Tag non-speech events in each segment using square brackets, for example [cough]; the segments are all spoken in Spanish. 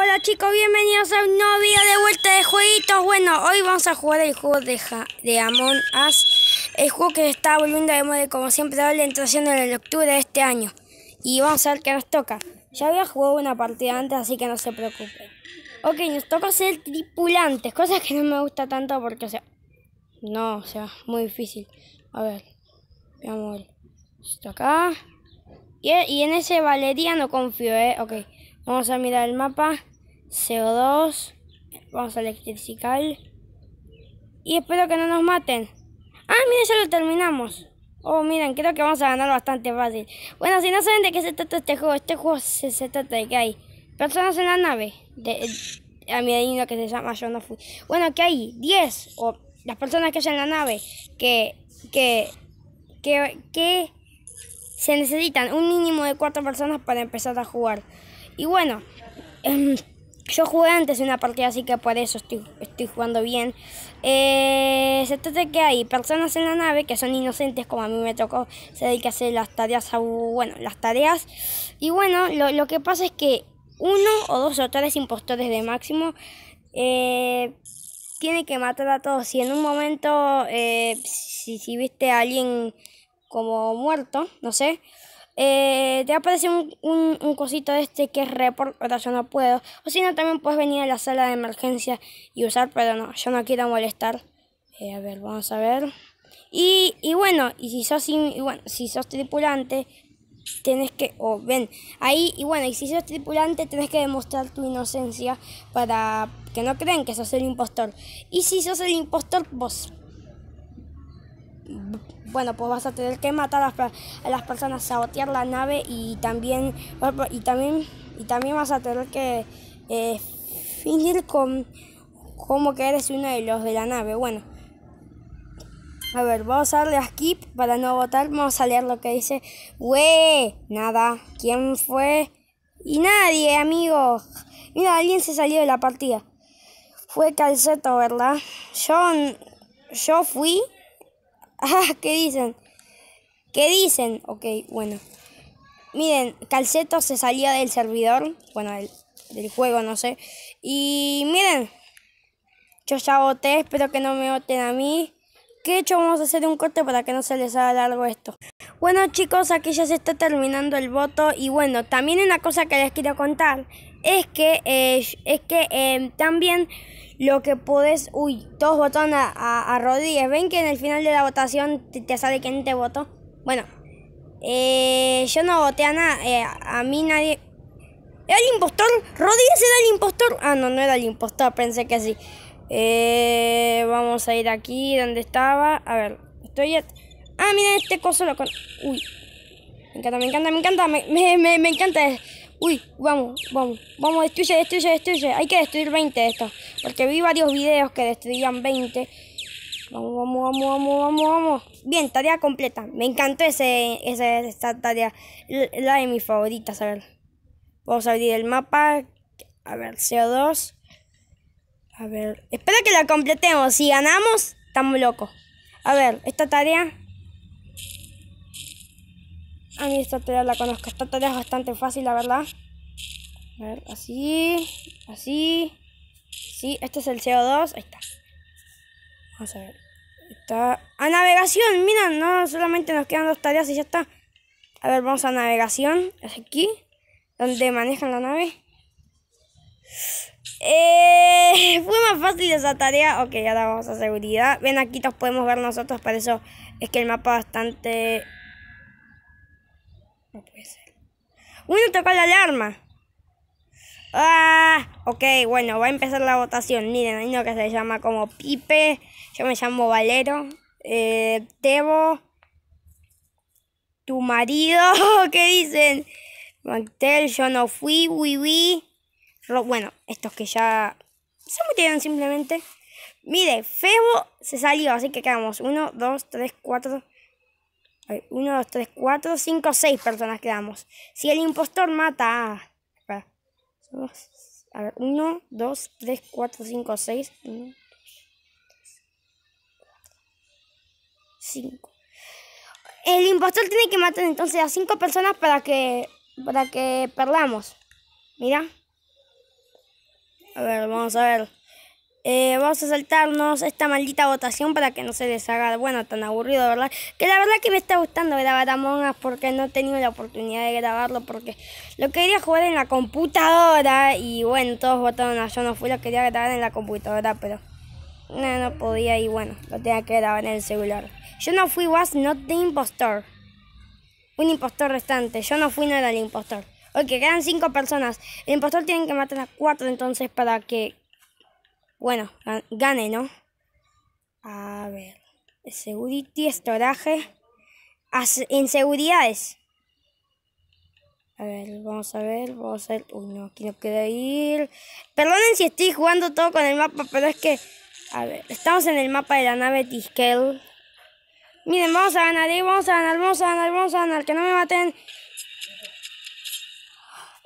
Hola chicos, bienvenidos a un nuevo video de vuelta de jueguitos. Bueno, hoy vamos a jugar el juego de, Amon de As El juego que está volviendo de moda como siempre la entración en el octubre de este año. Y vamos a ver qué nos toca. Ya había jugado una partida antes, así que no se preocupen. Ok, nos toca ser tripulantes, cosas que no me gusta tanto porque, o sea... No, o sea, muy difícil. A ver, veamos esto acá. Y, en ese Valeria no confío, ¿eh? Ok, vamos a mirar el mapa. CO2. Vamos a electrificar. Y espero que no nos maten. Ah, miren, ya lo terminamos. Oh, miren, creo que vamos a ganar bastante fácil. Bueno, si no saben de qué se trata este juego, este juego se, trata de que hay personas en la nave. De, a mi lo que se llama Yo no fui. Bueno, que hay 10 o las personas que hay en la nave que, que, que, que se necesitan un mínimo de 4 personas para empezar a jugar. Y bueno, em, yo jugué antes una partida, así que por eso estoy, jugando bien. Eh, se trata de que hay personas en la nave que son inocentes, como a mí me tocó, se dedica a hacer las tareas, bueno, las tareas. Y bueno, lo, que pasa es que uno o dos o tres impostores de máximo eh, tiene que matar a todos. Y en un momento, eh, si, si viste a alguien como muerto, no sé, eh, te aparece un, un, de cosito este que es report, pero yo no puedo. O si no, también puedes venir a la sala de emergencia y usar, pero no, yo no quiero molestar. Eh, a ver, vamos a ver. Y, bueno, y si sos, y bueno, si sos tripulante, Tienes que, o ven, ahí, y bueno, y si sos tripulante, tenés que demostrar tu inocencia para que no crean que sos el impostor. Y si sos el impostor, vos bueno, pues vas a tener que matar a las, personas, sabotear la nave y también, y también, y también vas a tener que eh, fingir con, como que eres uno de los de la nave. Bueno, a ver, vamos a darle a skip para no votar. Vamos a leer lo que dice. Güey, nada. ¿Quién fue? Y nadie, amigo. Mira, alguien se salió de la partida. Fue Calceto, ¿verdad? Yo, yo fui Ah, ¿qué dicen? ¿Qué dicen? Ok, bueno. Miren, Calceto se salía del servidor, bueno, del, juego, no sé. Y miren, yo ya voté, espero que no me voten a mí. Que hecho vamos a hacer un corte para que no se les haga largo esto. Bueno chicos, aquí ya se está terminando el voto y bueno, también una cosa que les quiero contar es que, eh, es que eh, también lo que podés... Uy, todos votaron a, Rodríguez. ¿Ven que en el final de la votación te, sale quién te votó? Bueno, eh, yo no voté a nada. Eh, a mí nadie... ¿Era el impostor? ¿Rodríguez era el impostor? Ah, no, no era el impostor, pensé que sí. Eh, vamos a ir aquí donde estaba. A ver, estoy... Ah, miren este coso lo con... Uy, me encanta, me encanta, me encanta, me, me, me encanta. Uy, vamos, vamos, vamos, destruye, destruye, destruye. Hay que destruir 20 de estos. Porque vi varios videos que destruían 20. Vamos, vamos, vamos, vamos, vamos, vamos. Bien, tarea completa. Me encantó ese, esta tarea. La de mis favoritas, a ver. Vamos a abrir el mapa. A ver, CO2. A ver, espero que la completemos. Si ganamos, estamos locos. A ver, esta tarea... A mí esta tarea la conozco. Esta tarea es bastante fácil, la verdad. A ver, así, así. ¿sí? Este es el CO2, ahí está. Vamos a ver. Está a navegación, mira, no, solamente nos quedan dos tareas y ya está. A ver, vamos a navegación, es aquí, donde manejan la nave. Eh, fue más fácil esa tarea. Ok, ahora vamos a seguridad. Ven, aquí todos podemos ver nosotros, por eso es que el mapa bastante... No puede ser. no tocó la alarma. Ah, ok, bueno, va a empezar la votación. Miren, hay uno que se llama como Pipe. Yo me llamo Valero. Eh, Tebo. Tu marido, [laughs] ¿qué dicen? Mantel, yo no fui, Wiwi. Bueno, estos que ya se metieron simplemente. Mire, Febo se salió, así que quedamos 1, 2, 3, 4. 1, 2, 3, 4, 5, 6 personas quedamos. Si el impostor mata a a ver, 1, 2, 3, 4, 5, 6, 2, 3, 5. El impostor tiene que matar entonces a 5 personas para que, para que perdamos. Mira. A ver, vamos a ver. Eh, vamos a saltarnos esta maldita votación para que no se deshaga. Bueno, tan aburrido, ¿verdad? Que la verdad que me está gustando grabar a Mongas porque no he tenido la oportunidad de grabarlo porque lo quería jugar en la computadora y bueno, todos votaron a yo no fui, lo quería grabar en la computadora, pero no, no podía y bueno, lo tenía que grabar en el celular. Yo no fui, was not the impostor. Un impostor restante, yo no fui, no era el impostor. Ok, quedan cinco personas. El impostor tiene que matar a cuatro entonces para que bueno, gane, ¿no? A ver. Security, estoraje. Inseguridades. A ver, vamos a ver, vamos a ver. Uy, no, aquí no quiero ir. Perdonen si estoy jugando todo con el mapa, pero es que. A ver, estamos en el mapa de la nave Tiskel. Miren, vamos a ganar, ¿eh? vamos a ganar, vamos a ganar, vamos a ganar, que no me maten.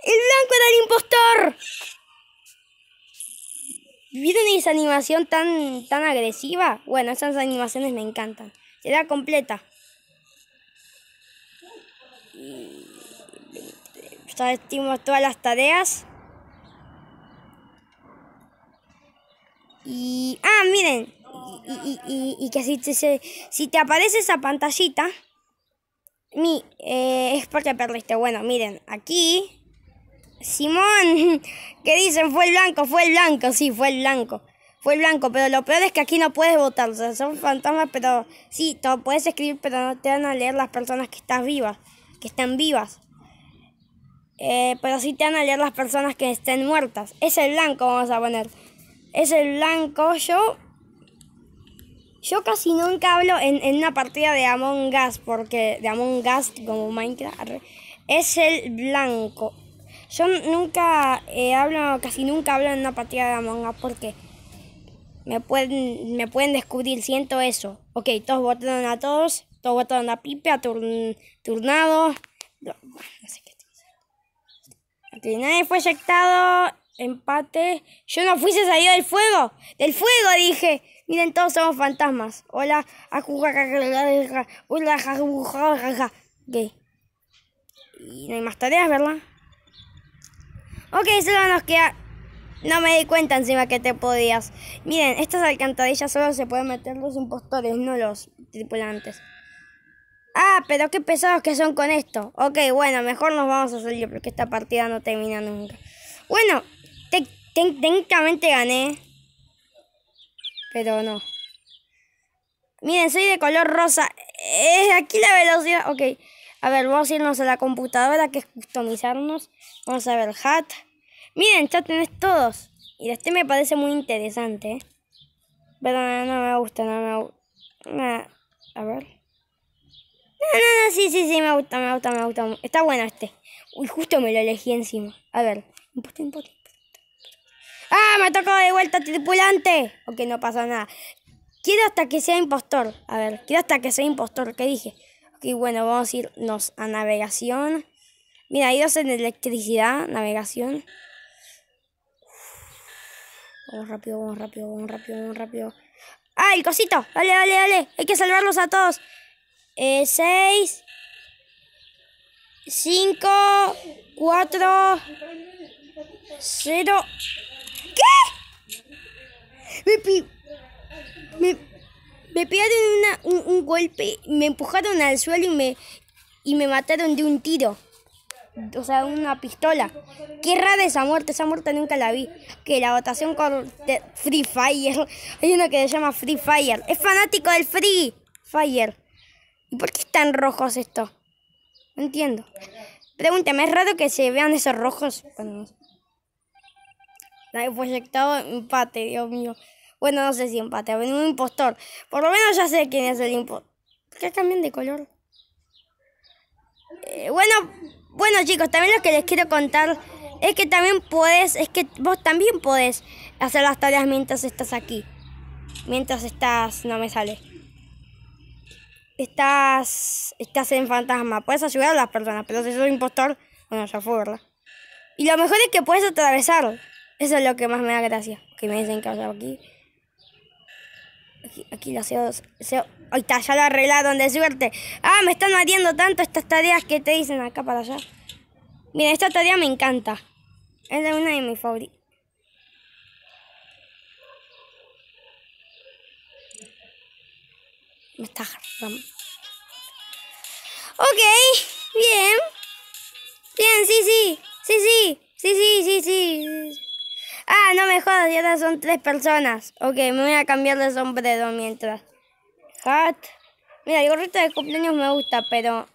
¡El blanco era el impostor! ¿Vieron esa animación tan, tan agresiva? Bueno, esas animaciones me encantan. Será completa. Ya todas las tareas. Y. Ah, miren. Y, y, que si te, si te aparece esa pantallita. Mi, eh, es porque perdiste. Bueno, miren, aquí Simón, [laughs] ¿qué dicen? Fue el blanco, fue el blanco, sí, fue el blanco. Fue el blanco, pero lo peor es que aquí no puedes votar. O sea, son fantasmas, pero sí, todo puedes escribir, pero no te van a leer las personas que están vivas, que están vivas. Eh, pero sí te van a leer las personas que estén muertas. Es el blanco, vamos a poner. Es el blanco, yo. Yo casi nunca hablo en, en una partida de Among Us, porque de Among Us como Minecraft. Es el blanco. Yo nunca eh, hablo, casi nunca hablo en una partida de la manga, porque me pueden, me pueden descubrir, siento eso. Ok, todos votaron a todos, todos votaron a Pipe, a turn, Turnado. No, sé qué. Ok, nadie fue ejectado, empate. Yo no fuiste salido del fuego, del fuego dije. Miren, todos somos fantasmas. Hola, hola, Gay. Y no hay más tareas, ¿verdad? Ok, solo nos queda... No me di cuenta encima que te podías. Miren, estas alcantarillas solo se pueden meter los impostores, no los tripulantes. Ah, pero qué pesados que son con esto. Ok, bueno, mejor nos vamos a salir porque esta partida no termina nunca. Bueno, técnicamente gané. Pero no. Miren, soy de color rosa. ¿Es eh, aquí la velocidad. Ok. A ver, vamos a irnos a la computadora que es customizarnos. Vamos a ver hat. Miren, ya tenés todos. Y este me parece muy interesante. ¿eh? Pero no, me gusta, no me gusta. A ver. No, no, no, sí, sí, sí, me gusta, me gusta, me gusta. Está bueno este. Uy, justo me lo elegí encima. A ver. ¡Ah! Me tocó de vuelta tripulante. Ok, no pasa nada. Quiero hasta que sea impostor. A ver, quiero hasta que sea impostor. ¿Qué dije? Y bueno, vamos a irnos a navegación. Mira, ahí en electricidad, navegación. Vamos rápido, vamos rápido, vamos rápido, vamos rápido. ¡Ah, cosito! Dale, dale, dale. Hay que salvarlos a todos. Eh, seis. Cinco. Cuatro. Cero. ¿Qué? Me me pegaron un, golpe, me empujaron al suelo y me, y me mataron de un tiro. O sea, una pistola. Qué rara esa muerte, esa muerte nunca la vi. Que la votación con Free Fire. [laughs] Hay uno que se llama Free Fire. Es fanático del Free Fire. ¿Y por qué están rojos esto? No entiendo. Pregúntame, ¿es raro que se vean esos rojos? he proyectado pues, empate, Dios mío. Bueno, no sé si empate, ven un impostor. Por lo menos ya sé quién es el impostor. ¿Por qué cambian de color? Eh, bueno, bueno chicos, también lo que les quiero contar es que también puedes es que vos también podés hacer las tareas mientras estás aquí. Mientras estás, no me sale. Estás, estás en fantasma. Puedes ayudar a las personas, pero si un impostor, bueno, ya fue, ¿verdad? Y lo mejor es que puedes atravesar. Eso es lo que más me da gracia. Que me dicen que aquí aquí, lo la co está, ya lo arreglaron de suerte. Ah, me están matiendo tanto estas tareas que te dicen acá para allá. Mira, esta tarea me encanta. Es una de mis favoritas. Me está jarrando. Ok, bien. Bien, sí. Sí, sí. Sí, sí, sí, sí. sí. Ah, no me jodas, ya son tres personas. Ok, me voy a cambiar de sombrero mientras. Hat. Mira, el gorrito de cumpleaños me gusta, pero...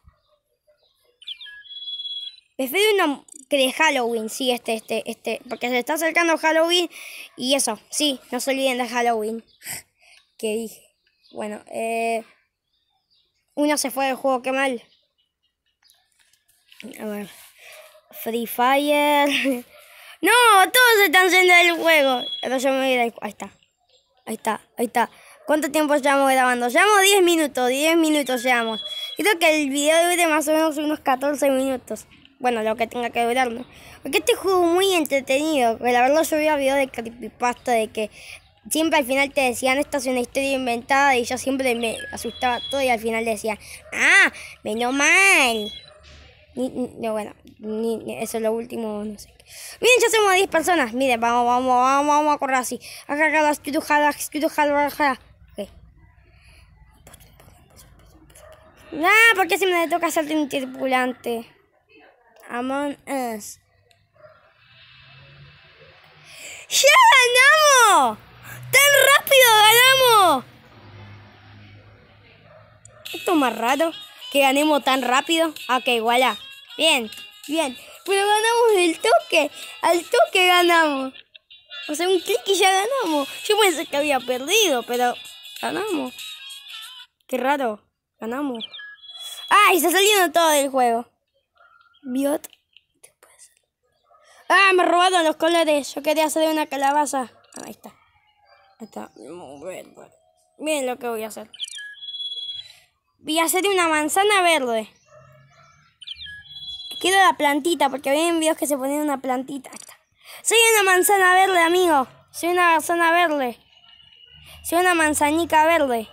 Prefiero uno que de Halloween, sí, este, este, este. Porque se está acercando Halloween y eso, sí, no se olviden de Halloween. [laughs] que dije. Bueno, eh... Uno se fue del juego, qué mal. A ver. Free Fire. [laughs] No, todos están yendo del juego. Pero yo me voy a ir. Ahí está. Ahí está, ahí está. ¿Cuánto tiempo llevamos grabando? Llevamos 10 minutos, 10 minutos llevamos. Creo que el video dure más o menos unos 14 minutos. Bueno, lo que tenga que durar, Porque este juego es muy entretenido. La verdad yo vi videos de creepypasta de que siempre al final te decían esta es una historia inventada y yo siempre me asustaba todo y al final decía, ah, menos mal. Ni, bueno, ni, eso es lo último, no sé. Miren, ya somos 10 personas. Miren, vamos, vamos, vamos, vamos a correr así. Acá, acá, las tutujadas, tutujadas, Ok. Ah, porque qué me toca hacer un tripulante? Among Us. ¡Ya ganamos! ¡Tan rápido ganamos! Esto es más raro que ganemos tan rápido. Ok, voilà. Bien, bien. Pero ganamos el toque. Al toque ganamos. O sea, un clic y ya ganamos. Yo pensé que había perdido, pero ganamos. Qué raro. Ganamos. Ay, Está saliendo todo del juego. Biot. ¡Ah! Me robado los colores. Yo quería hacer una calabaza. Ah, ahí está. Ahí está. Miren lo que voy a hacer. Voy a hacer una manzana verde. Quiero la plantita, porque ven videos que se ponen una plantita. Soy una manzana verde, amigo. Soy una manzana verde. Soy una manzanica verde.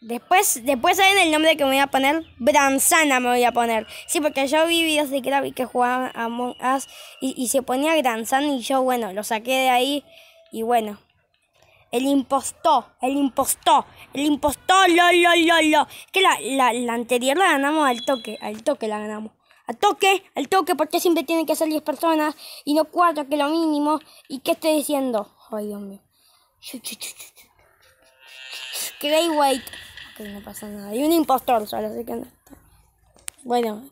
Después, después saben el nombre que me voy a poner. Branzana me voy a poner. Sí, porque yo vi videos de Krabby que jugaban a Among Us y, y se ponía Granzana y yo, bueno, lo saqué de ahí y bueno. El impostor, el impostor, el impostor, lo, lo, lo, lo. Que la, anterior la ganamos al toque, al toque la ganamos. Al toque, al toque, porque siempre tienen que ser 10 personas y no 4, que lo mínimo. ¿Y qué estoy diciendo? Ay, Dios mío. White. Ok, no pasa nada. Hay un impostor solo, así que no está. Bueno,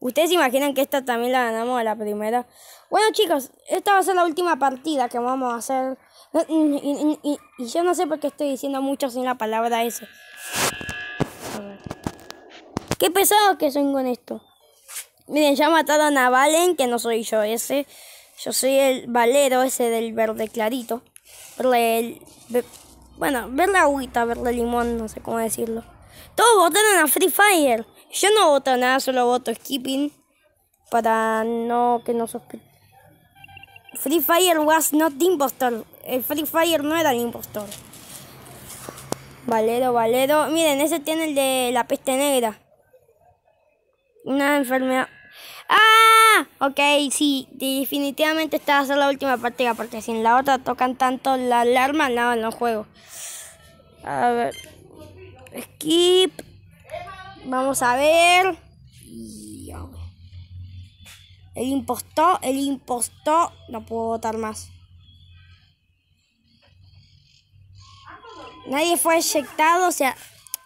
¿Ustedes se imaginan que esta también la ganamos a la primera? Bueno chicos, esta va a ser la última partida que vamos a hacer y, yo no sé por qué estoy diciendo mucho sin la palabra ese. Qué pesado que soy con esto. Miren, ya mataron a Valen, que no soy yo ese. Yo soy el valero ese del verde clarito. Verle Ver, bueno, verle agüita, verle limón, no sé cómo decirlo. Todos votaron a Free Fire. Yo no voto nada, solo voto Skipping. Para no que no sospechen. Free Fire was not impostor el Free Fire no era el impostor. Valero, Valero. Miren, ese tiene el de la peste negra. Una enfermedad. ¡Ah! Ok, sí, definitivamente esta va a ser la última partida, porque sin la otra tocan tanto la alarma, nada, no juego. A ver. Skip. Vamos a ver. El impostor, el impostor. No puedo votar más. nadie fue eyectado, o sea,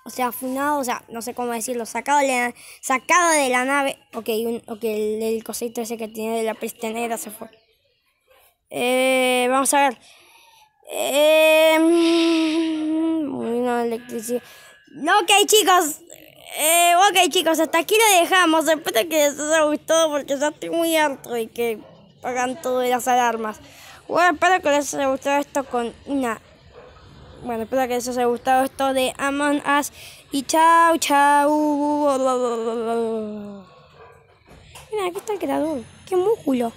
o sea, funado, o sea, no sé cómo decirlo, sacado de la, sacado de la nave. Ok, un, el, cosito ese que tiene de la peste se fue. Eh, vamos a ver. Eh, mm, no, electricidad. Ok, chicos. Eh, ok, chicos, hasta aquí lo dejamos. Espero que les haya gustado porque ya estoy muy harto y que pagan todas las alarmas. Bueno, espero que les haya gustado esto con una bueno, espero que les haya gustado esto de Among Us. Y chao, chao. Mira, aquí está el creador. ¡Qué músculo!